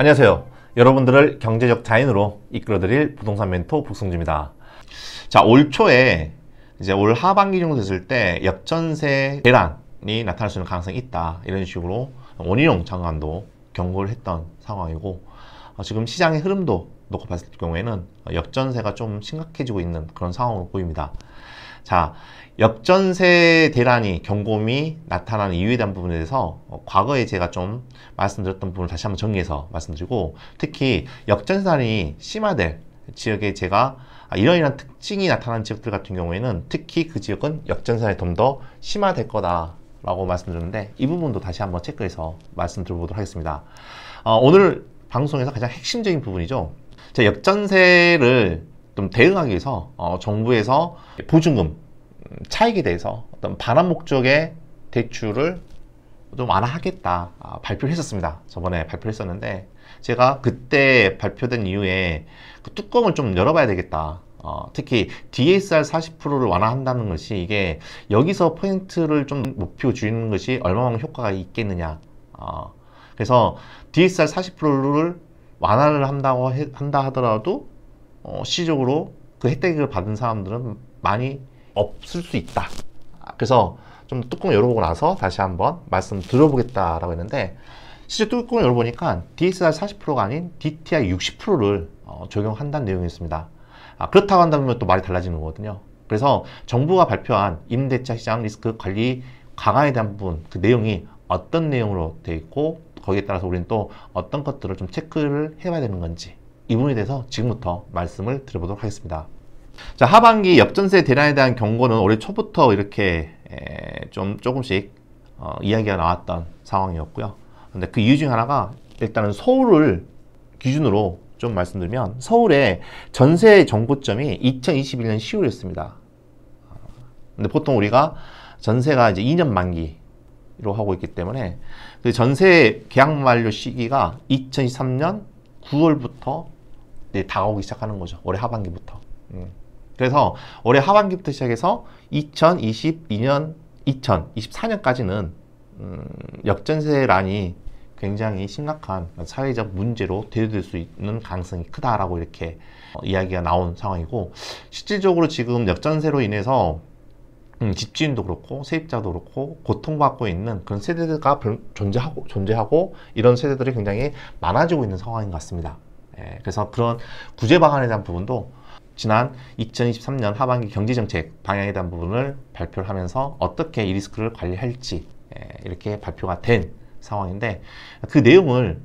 안녕하세요. 여러분들을 경제적 자인으로 이끌어드릴 부동산 멘토 북승주입니다. 자, 올 초에 이제 올 하반기 정도 됐을 때 역전세 대란이 나타날 수 있는 가능성이 있다. 이런 식으로 원희룡 장관도 경고를 했던 상황이고 어, 지금 시장의 흐름도 놓고 봤을 경우에는 역전세가 좀 심각해지고 있는 그런 상황으로 보입니다. 자, 역전세 대란이 경고음이 나타나는 이유에 대한 부분에 대해서 어, 과거에 제가 좀 말씀드렸던 부분을 다시 한번 정리해서 말씀드리고 특히 역전세 란이 심화될 지역에 제가 이런 아, 이런 특징이 나타나는 지역들 같은 경우에는 특히 그 지역은 역전세란이 좀 더 심화될 거다 라고 말씀드렸는데 이 부분도 다시 한번 체크해서 말씀드려보도록 하겠습니다 어, 오늘 방송에서 가장 핵심적인 부분이죠 자, 역전세를 좀 대응하기 위해서 어, 정부에서 보증금 차익에 대해서 어떤 반환 목적의 대출을 좀 완화하겠다 아, 발표를 했었습니다. 저번에 발표를 했었는데 제가 그때 발표된 이후에 그 뚜껑을 좀 열어봐야 되겠다. 어, 특히 DSR 40%를 완화한다는 것이 이게 여기서 포인트를 좀 목표 주는 것이 얼마만큼 효과가 있겠느냐. 어, 그래서 DSR 40%를 완화를 한다고 해, 한다 하더라도 어, 시적으로 그 혜택을 받은 사람들은 많이 없을 수 있다. 그래서 좀 뚜껑 열어보고 나서 다시 한번 말씀 들어보겠다라고 했는데 실제 뚜껑 을 열어보니까 DSR 40%가 아닌 DTI 60%를 어, 적용한다는 내용이었습니다. 아, 그렇다고 한다면 또 말이 달라지는 거거든요. 그래서 정부가 발표한 임대차 시장 리스크 관리 강화에 대한 부분 그 내용이 어떤 내용으로 되어 있고 거기에 따라서 우리는 또 어떤 것들을 좀 체크를 해봐야 되는 건지 이 부분에 대해서 지금부터 말씀을 드려보도록 하겠습니다. 자, 하반기 엽전세 대란에 대한 경고는 올해 초부터 이렇게 좀 조금씩 어, 이야기가 나왔던 상황이었고요. 근데 그 이유 중 하나가 일단은 서울을 기준으로 좀 말씀드리면 서울의 전세 정고점이 2021년 10월이었습니다. 근데 보통 우리가 전세가 이제 2년 만기로 하고 있기 때문에 그 전세 계약 만료 시기가 2023년 9월부터 네, 다가오기 시작하는 거죠. 올해 하반기부터. 음. 그래서 올해 하반기부터 시작해서 2022년, 2024년까지는 음, 역전세란이 굉장히 심각한 사회적 문제로 대두될 수 있는 가능성이 크다라고 이렇게 어, 이야기가 나온 상황이고 실질적으로 지금 역전세로 인해서 음, 집주인도 그렇고 세입자도 그렇고 고통받고 있는 그런 세대가 존재하고 존재하고 이런 세대들이 굉장히 많아지고 있는 상황인 것 같습니다. 예, 그래서 그런 구제 방안에 대한 부분도 지난 2023년 하반기 경제정책 방향에 대한 부분을 발표를 하면서 어떻게 이 리스크를 관리할지 예, 이렇게 발표가 된 상황인데 그 내용을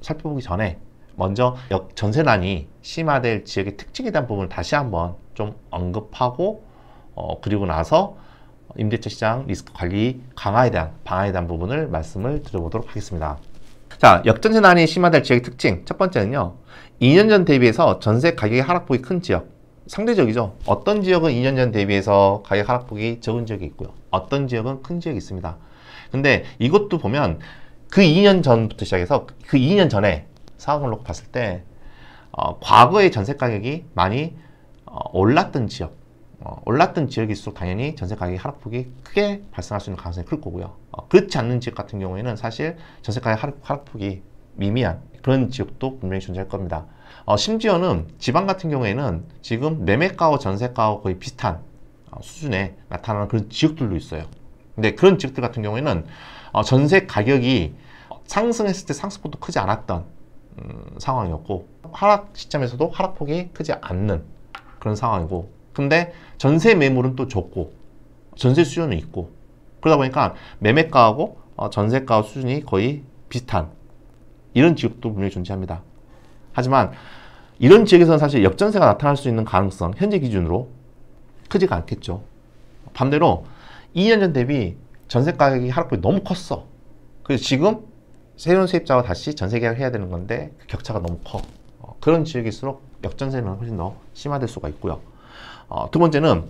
살펴보기 전에 먼저 역 전세난이 심화될 지역의 특징에 대한 부분을 다시 한번 좀 언급하고 어, 그리고 나서 임대차 시장 리스크 관리 강화에 대한 방안에 대한 부분을 말씀을 드려보도록 하겠습니다. 자, 역전 재난이 심화될 지역의 특징. 첫 번째는요. 2년 전 대비해서 전세 가격의 하락폭이 큰 지역. 상대적이죠. 어떤 지역은 2년 전 대비해서 가격 하락폭이 적은 지역이 있고요. 어떤 지역은 큰 지역이 있습니다. 근데 이것도 보면 그 2년 전부터 시작해서 그 2년 전에 사업을 놓고 봤을 때 어, 과거의 전세 가격이 많이 어, 올랐던 지역 어, 올랐던 지역일수록 당연히 전세 가격 하락폭이 크게 발생할 수 있는 가능성이 클 거고요. 어, 그렇지 않는 지역 같은 경우에는 사실 전세 가격 하락, 하락폭이 미미한 그런 지역도 분명히 존재할 겁니다. 어, 심지어는 지방 같은 경우에는 지금 매매가와 전세가와 거의 비슷한 어, 수준에 나타나는 그런 지역들도 있어요. 근데 그런 지역들 같은 경우에는 어, 전세 가격이 상승했을 때 상승폭도 크지 않았던 음, 상황이었고 하락 시점에서도 하락폭이 크지 않는 그런 상황이고 근데 전세 매물은 또 적고 전세 수요는 있고 그러다 보니까 매매가하고 어, 전세가 수준이 거의 비슷한 이런 지역도 분명히 존재합니다. 하지만 이런 지역에서는 사실 역전세가 나타날 수 있는 가능성 현재 기준으로 크지가 않겠죠. 반대로 2년 전 대비 전세 가격이 하락폭이 너무 컸어. 그래서 지금 새로운 세입자와 다시 전세 계약을 해야 되는 건데 그 격차가 너무 커. 어, 그런 지역일수록 역전세는 훨씬 더 심화될 수가 있고요. 어, 두 번째는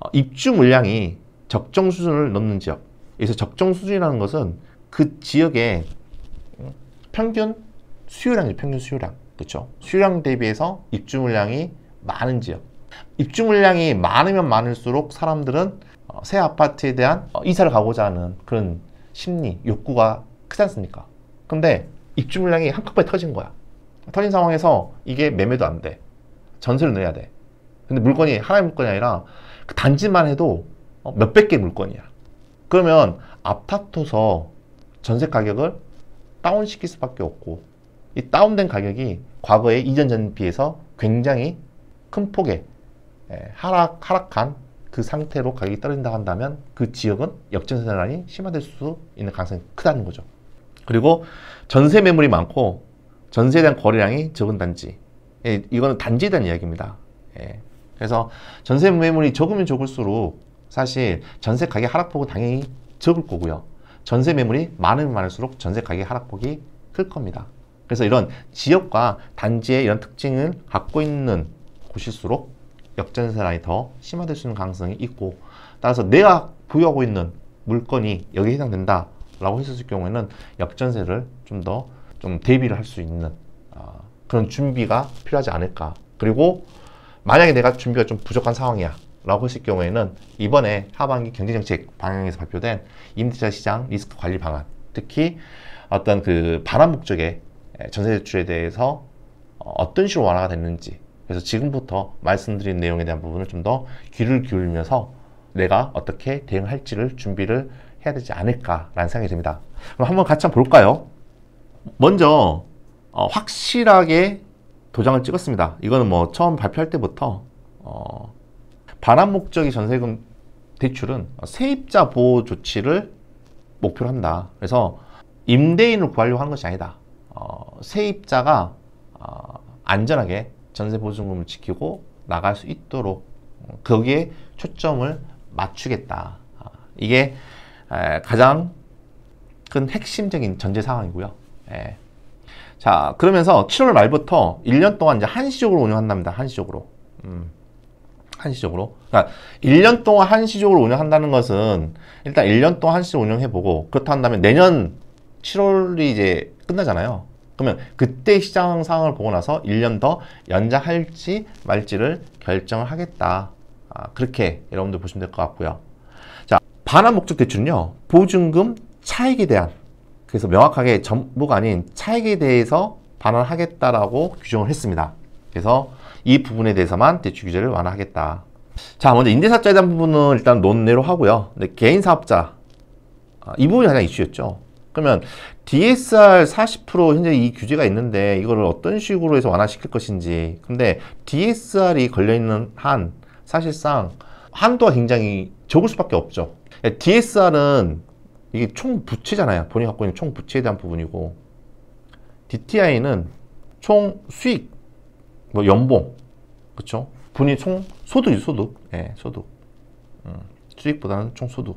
어, 입주 물량이 적정 수준을 넘는 지역. 여기서 적정 수준이라는 것은 그 지역의 음, 평균 수요량이 평균 수요량. 그렇죠? 수요량 대비해서 입주 물량이 많은 지역. 입주 물량이 많으면 많을수록 사람들은 어, 새 아파트에 대한 어, 이사를 가고자 하는 그런 심리, 욕구가 크지 않습니까? 근데 입주 물량이 한꺼번에 터진 거야. 터진 상황에서 이게 매매도 안 돼. 전세를 넣야 돼. 근데 물건이 하나의 물건이 아니라 그 단지만 해도 어, 몇백 개 물건이야. 그러면 앞다퉈서 전세 가격을 다운시킬 수밖에 없고 이 다운된 가격이 과거의 이전 전 비해서 굉장히 큰 폭의 예, 하락, 하락한 그 상태로 가격이 떨어진다 한다면 그 지역은 역전세난이 심화될 수 있는 가능성이 크다는 거죠. 그리고 전세 매물이 많고 전세에 대한 거래량이 적은 단지 예, 이거는 단지에 대한 이야기입니다. 예, 그래서 전세 매물이 적으면 적을수록 사실 전세 가격 하락폭은 당연히 적을 거고요. 전세 매물이 많으면 많을수록 전세 가격 하락폭이 클 겁니다. 그래서 이런 지역과 단지의 이런 특징을 갖고 있는 곳일수록 역전세 라이더 심화될 수 있는 가능성이 있고 따라서 내가 부여하고 있는 물건이 여기에 해당된다 라고 했었을 경우에는 역전세를 좀 더좀 좀 대비를 할 수 있는 어, 그런 준비가 필요하지 않을까 그리고 만약에 내가 준비가 좀 부족한 상황이야 라고 했을 경우에는 이번에 하반기 경제정책 방향에서 발표된 임대차 시장 리스크 관리 방안 특히 어떤 그 반환 목적의 전세 대출에 대해서 어떤 식으로 완화가 됐는지 그래서 지금부터 말씀드린 내용에 대한 부분을 좀 더 귀를 기울이면서 내가 어떻게 대응할지를 준비를 해야 되지 않을까라는 생각이 듭니다. 그럼 한번 같이 한번 볼까요? 먼저 어, 확실하게 도장을 찍었습니다. 이거는 뭐 처음 발표할 때부터 어, 반환 목적의 전세금 대출은 세입자 보호 조치를 목표로 한다. 그래서 임대인을 구하려고 하는 것이 아니다. 어, 세입자가 어, 안전하게 전세 보증금을 지키고 나갈 수 있도록 어, 거기에 초점을 맞추겠다. 아, 이게 가장 큰 핵심적인 전제 상황이고요. 예. 자, 그러면서 7월 말부터 1년 동안 이제 한시적으로 운영한답니다. 한시적으로. 음. 한시적으로. 그러니까 1년 동안 한시적으로 운영한다는 것은 일단 1년 동안 한시 로 운영해 보고 그렇다 한다면 내년 7월이 이제 끝나잖아요. 그러면 그때 시장 상황을 보고 나서 1년 더 연장할지 말지를 결정을 하겠다. 아, 그렇게 여러분들 보시면 될 것 같고요. 자, 반환 목적 대출은요. 보증금 차익에 대한 그래서 명확하게 전부가 아닌 차액에 대해서 반환하겠다라고 규정을 했습니다. 그래서 이 부분에 대해서만 대출 규제를 완화하겠다. 자, 먼저 임대사업자에 대한 부분은 일단 논내로 하고요. 근데 개인 사업자 아, 이 부분이 가장 이슈였죠. 그러면 DSR 40% 현재 이 규제가 있는데 이거를 어떤 식으로 해서 완화시킬 것인지. 근데 DSR이 걸려 있는 한 사실상 한도가 굉장히 적을 수밖에 없죠. DSR은 이게 총 부채잖아요. 본인이 갖고 있는 총 부채에 대한 부분이고 DTI는 총 수익, 뭐 연봉, 그렇죠? 본인 총 소득이 소득, 예, 소득. 음, 수익보다는 총 소득.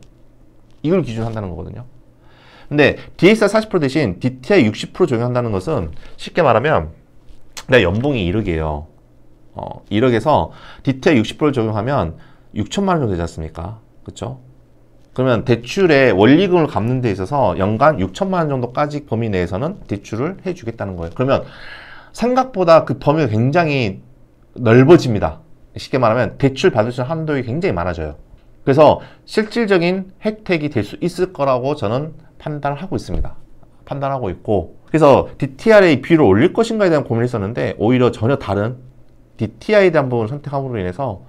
이걸 기준 한다는 거거든요. 근데 DX가 40% 대신 DTI 60% 적용한다는 것은 쉽게 말하면 내 연봉이 1억이에요. 어, 1억에서 DTI 60%를 적용하면 6천만 원 정도 되지 않습니까? 그렇죠? 그러면 대출의 원리금을 갚는 데 있어서 연간 6천만 원 정도까지 범위 내에서는 대출을 해주겠다는 거예요. 그러면 생각보다 그 범위가 굉장히 넓어집니다. 쉽게 말하면 대출 받을 수 있는 한도가 굉장히 많아져요. 그래서 실질적인 혜택이 될 수 있을 거라고 저는 판단을 하고 있습니다. 판단하고 있고 그래서 DTR의 비율을 올릴 것인가에 대한 고민을 했었는데 오히려 전혀 다른 DTI에 대한 부분을 선택함으로 인해서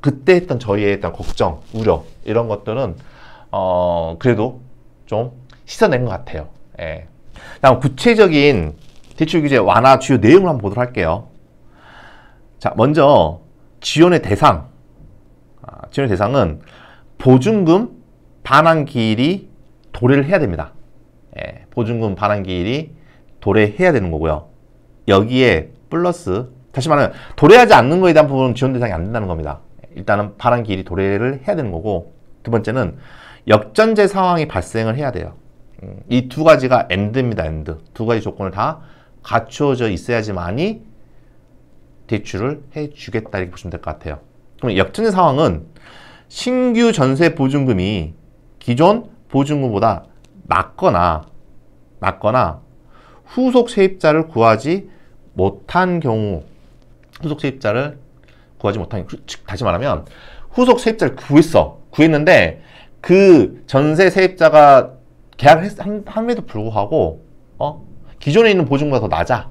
그때 했던 저희의 일단 걱정, 우려 이런 것들은 어, 그래도 좀 씻어낸 것 같아요. 예. 다음 구체적인 대출 규제 완화 주요 내용을 한번 보도록 할게요. 자, 먼저 지원의 대상. 아, 지원의 대상은 보증금 반환 기일이 도래를 해야 됩니다. 예, 보증금 반환 기일이 도래해야 되는 거고요. 여기에 플러스 다시 말하면 도래하지 않는 거에 대한 부분은 지원 대상이 안 된다는 겁니다. 일단은 반환 기일이 도래를 해야 되는 거고 두 번째는 역전제 상황이 발생을 해야 돼요. 음, 이두 가지가 엔드입니다. 엔드. 두 가지 조건을 다 갖추어져 있어야지만이 대출을 해주겠다 이렇게 보시면 될 것 같아요. 그럼 역전제 상황은 신규 전세 보증금이 기존 보증금보다 낮거나 낮거나 후속 세입자를 구하지 못한 경우 후속 세입자를 구하지 못한 다시 말하면 후속 세입자를 구했어 구했는데 그 전세 세입자가 계약을 했, 한, 함에도 불구하고 어? 기존에 있는 보증보다 더 낮아.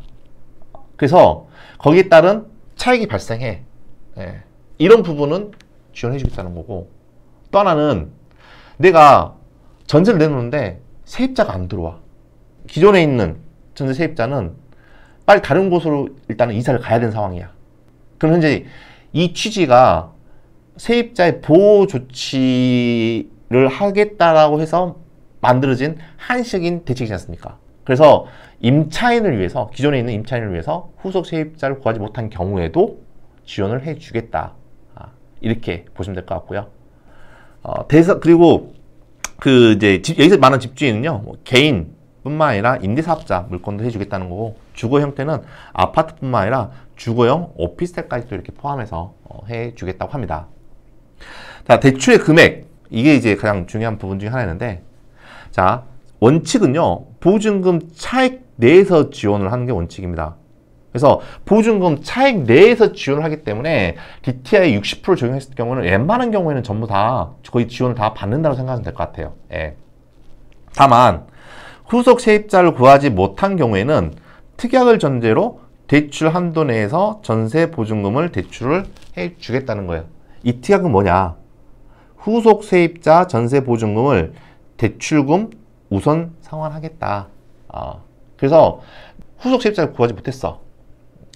그래서 거기에 따른 차익이 발생해. 예. 이런 부분은 지원해주겠다는 거고 또 하나는 내가 전세를 내놓는데 세입자가 안 들어와. 기존에 있는 전세 세입자는 빨리 다른 곳으로 일단은 이사를 가야 되는 상황이야. 그럼 현재 이 취지가 세입자의 보호 조치 를 하겠다라고 해서 만들어진 한식인 대책이지 않습니까? 그래서 임차인을 위해서 기존에 있는 임차인을 위해서 후속 세입자를 구하지 못한 경우에도 지원을 해주겠다 아, 이렇게 보시면 될 것 같고요. 어, 대서 그리고 그 이제 집, 여기서 말하는 집주인은요 뭐 개인뿐만 아니라 임대사업자 물건도 해주겠다는 거고 주거 형태는 아파트뿐만 아니라 주거형 오피스텔까지도 이렇게 포함해서 어, 해주겠다고 합니다. 자 대출의 금액 이게 이제 가장 중요한 부분 중에 하나였는데 자 원칙은요 보증금 차액 내에서 지원을 하는 게 원칙입니다. 그래서 보증금 차액 내에서 지원을 하기 때문에 DTI 60% 적용했을 경우는 웬만한 경우에는 전부 다 거의 지원을 다 받는다고 생각하시면 될 것 같아요. 예. 다만 후속 세입자를 구하지 못한 경우에는 특약을 전제로 대출 한도 내에서 전세 보증금을 대출을 해주겠다는 거예요. 이 특약은 뭐냐? 후속 세입자 전세 보증금을 대출금 우선 상환하겠다. 어. 그래서 후속 세입자를 구하지 못했어.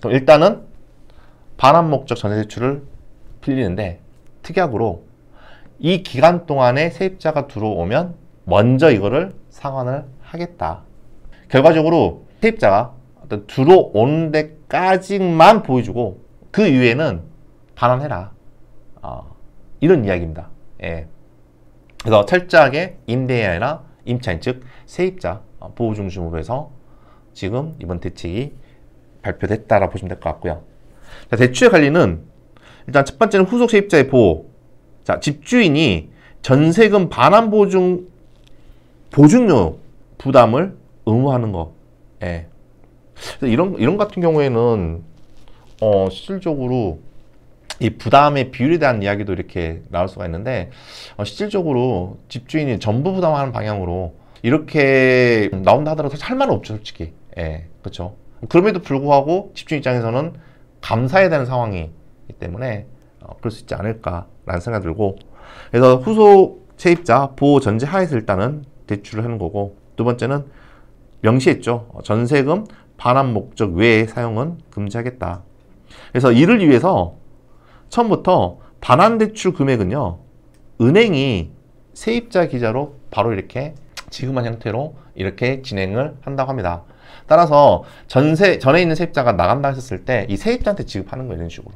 그럼 일단은 반환 목적 전세 대출을 빌리는데 특약으로 이 기간 동안에 세입자가 들어오면 먼저 이거를 상환을 하겠다. 결과적으로 세입자가 어떤 들어오는 데까지만 보여주고 그 이후에는 반환해라. 어, 이런 이야기입니다. 예. 그래서 철저하게 임대해나 임차인 즉 세입자 어, 보호 중심으로 해서 지금 이번 대책이 발표됐다라고 보시면 될 것 같고요. 자, 대출 관리는 일단 첫 번째는 후속 세입자의 보호. 자, 집주인이 전세금 반환 보증 보증료 부담을 의무하는 거. 예. 이런 이런 같은 경우에는 어 실질적으로 이 부담의 비율에 대한 이야기도 이렇게 나올 수가 있는데 어, 실질적으로 집주인이 전부 부담하는 방향으로 이렇게 나온다 하더라도 살만은 없죠 솔직히 예 그렇죠 그럼에도 불구하고 집주인 입장에서는 감사해야 되는 상황이기 때문에 어, 그럴 수 있지 않을까라는 생각이 들고 그래서 후속 채입자 보호 전제 하에서 일단은 대출을 하는 거고 두 번째는 명시했죠 어, 전세금 반환 목적 외의 사용은 금지하겠다 그래서 이를 위해서 처음부터 반환대출 금액은요. 은행이 세입자 기자로 바로 이렇게 지급한 형태로 이렇게 진행을 한다고 합니다. 따라서 전세 전에 있는 세입자가 나간다 했을때 이 세입자한테 지급하는 거 이런 식으로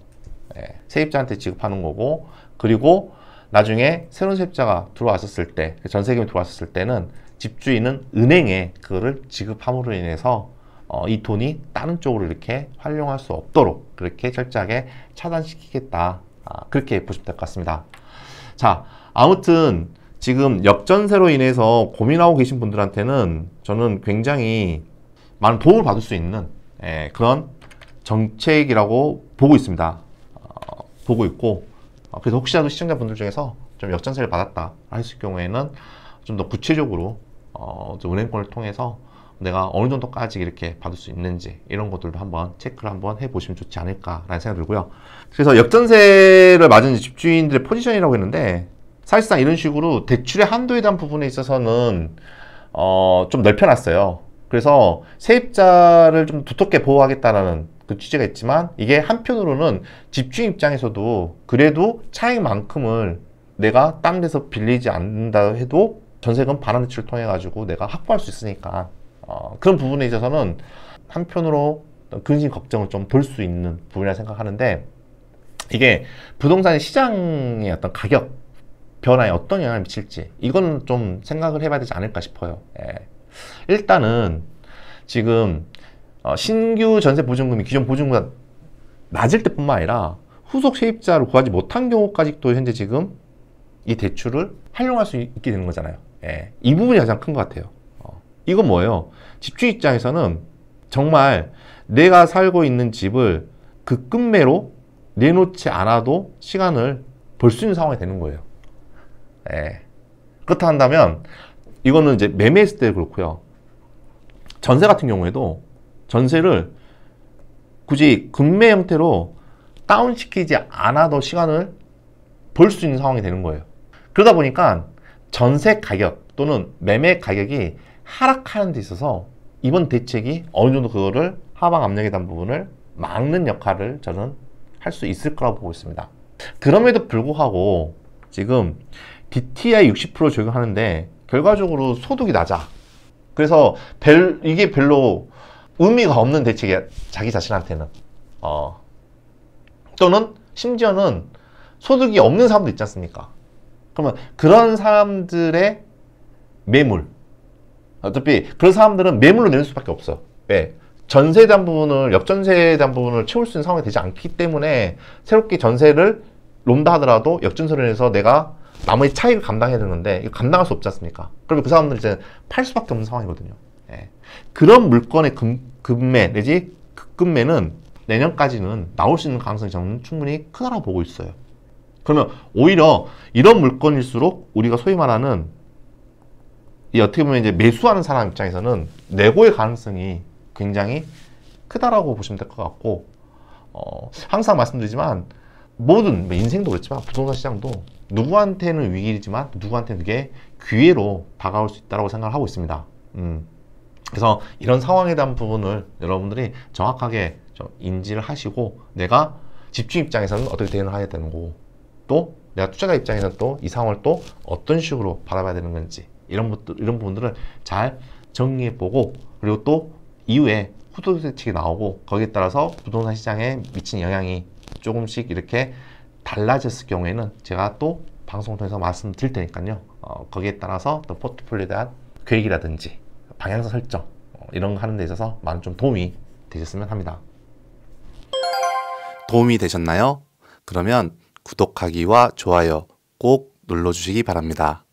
예, 세입자한테 지급하는 거고 그리고 나중에 새로운 세입자가 들어왔었을 때 그 전세금이 들어왔었을 때는 집주인은 은행에 그거를 지급함으로 인해서 어, 이 돈이 다른 쪽으로 이렇게 활용할 수 없도록 그렇게 철저하게 차단시키겠다. 아, 그렇게 보시면 될 것 같습니다. 자, 아무튼 지금 역전세로 인해서 고민하고 계신 분들한테는 저는 굉장히 많은 도움을 받을 수 있는 예, 그런 정책이라고 보고 있습니다. 어, 보고 있고 어, 그래서 혹시라도 시청자분들 중에서 좀 역전세를 받았다 하실 경우에는 좀 더 구체적으로 어, 은행권을 통해서 내가 어느 정도까지 이렇게 받을 수 있는지 이런 것들도 한번 체크를 한번 해보시면 좋지 않을까라는 생각이 들고요. 그래서 역전세를 맞은 집주인들의 포지션이라고 했는데 사실상 이런 식으로 대출의 한도에 대한 부분에 있어서는 어, 좀 넓혀놨어요. 그래서 세입자를 좀 두텁게 보호하겠다라는 그 취지가 있지만 이게 한편으로는 집주인 입장에서도 그래도 차액만큼을 내가 딴 데서 빌리지 않는다 해도 전세금 반환 대출을 통해 가지고 내가 확보할 수 있으니까 어, 그런 부분에 있어서는 한편으로 근심 걱정을 좀돌수 있는 부분이라 생각하는데 이게 부동산 시장의 어떤 가격 변화에 어떤 영향을 미칠지 이건좀 생각을 해봐야 되지 않을까 싶어요. 예. 일단은 지금 어, 신규 전세 보증금이 기존 보증금보다 낮을 때뿐만 아니라 후속 세입자를 구하지 못한 경우까지도 현재 지금 이 대출을 활용할 수 있게 되는 거잖아요. 예. 이 부분이 가장 큰 것 같아요. 이건 뭐예요? 집주입장에서는 정말 내가 살고 있는 집을 그 끝매로 내놓지 않아도 시간을 벌 수 있는 상황이 되는 거예요. 네. 그렇다 한다면 이거는 이제 매매했을 때 그렇고요. 전세 같은 경우에도 전세를 굳이 금매 형태로 다운시키지 않아도 시간을 벌 수 있는 상황이 되는 거예요. 그러다 보니까 전세 가격 또는 매매 가격이 하락하는 데 있어서 이번 대책이 어느 정도 그거를 하방 압력에 대한 부분을 막는 역할을 저는 할 수 있을 거라고 보고 있습니다. 그럼에도 불구하고 지금 DTI 60% 적용하는데 결과적으로 소득이 낮아. 그래서 별, 이게 별로 의미가 없는 대책이야. 자기 자신한테는. 어. 또는 심지어는 소득이 없는 사람도 있지 않습니까? 그러면 그런 사람들의 매물, 어차피 그런 사람들은 매물로 내는 수밖에 없어. 왜? 예. 전세 단분을 역전세 단분을 채울 수 있는 상황이 되지 않기 때문에 새롭게 전세를 논다 하더라도 역전세를 해서 내가 나머지 차익을 감당해야 되는데 감당할 수 없지 않습니까? 그러면 그 사람들은 이제 팔 수밖에 없는 상황이거든요. 예. 그런 물건의 금, 급매 내지 급급매는 내년까지는 나올 수 있는 가능성이 저는 충분히 크다고 보고 있어요. 그러면 오히려 이런 물건일수록 우리가 소위 말하는 이 어떻게 보면 이제 매수하는 사람 입장에서는 내고의 가능성이 굉장히 크다라고 보시면 될 것 같고 어, 항상 말씀드리지만 모든 뭐 인생도 그렇지만 부동산 시장도 누구한테는 위기이지만 누구한테는 그게 기회로 다가올 수 있다고 생각을 하고 있습니다. 음. 그래서 이런 상황에 대한 부분을 여러분들이 정확하게 인지를 하시고 내가 집중 입장에서는 어떻게 대응을 해야 되는 거고 또 내가 투자자 입장에서는 또 이 상황을 또 어떤 식으로 바라봐야 되는 건지 이런 것들 이런 부분들을 잘 정리해 보고 그리고 또 이후에 후속 대책이 나오고 거기에 따라서 부동산 시장에 미친 영향이 조금씩 이렇게 달라졌을 경우에는 제가 또 방송 통해서 말씀드릴 테니까요. 어, 거기에 따라서 또 포트폴리오에 대한 계획이라든지 방향성 설정 어, 이런 거 하는 데 있어서 많은 좀 도움이 되셨으면 합니다. 도움이 되셨나요? 그러면 구독하기와 좋아요 꼭 눌러주시기 바랍니다.